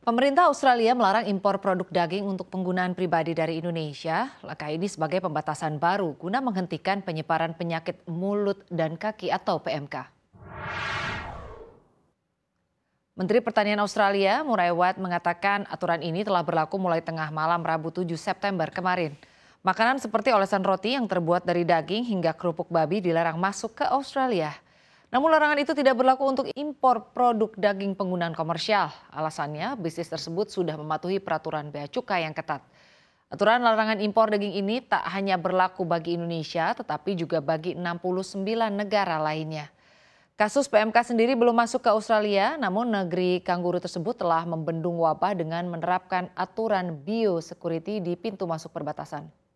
Pemerintah Australia melarang impor produk daging untuk penggunaan pribadi dari Indonesia. Langkah ini sebagai pembatasan baru guna menghentikan penyebaran penyakit mulut dan kaki atau PMK. Menteri Pertanian Australia, Murray Watt, mengatakan aturan ini telah berlaku mulai tengah malam Rabu 7 September kemarin. Makanan seperti olesan roti yang terbuat dari daging hingga kerupuk babi dilarang masuk ke Australia. Namun larangan itu tidak berlaku untuk impor produk daging penggunaan komersial. Alasannya, bisnis tersebut sudah mematuhi peraturan bea cukai yang ketat. Aturan larangan impor daging ini tak hanya berlaku bagi Indonesia, tetapi juga bagi 69 negara lainnya. Kasus PMK sendiri belum masuk ke Australia, namun negeri kanguru tersebut telah membendung wabah dengan menerapkan aturan biosecurity di pintu masuk perbatasan.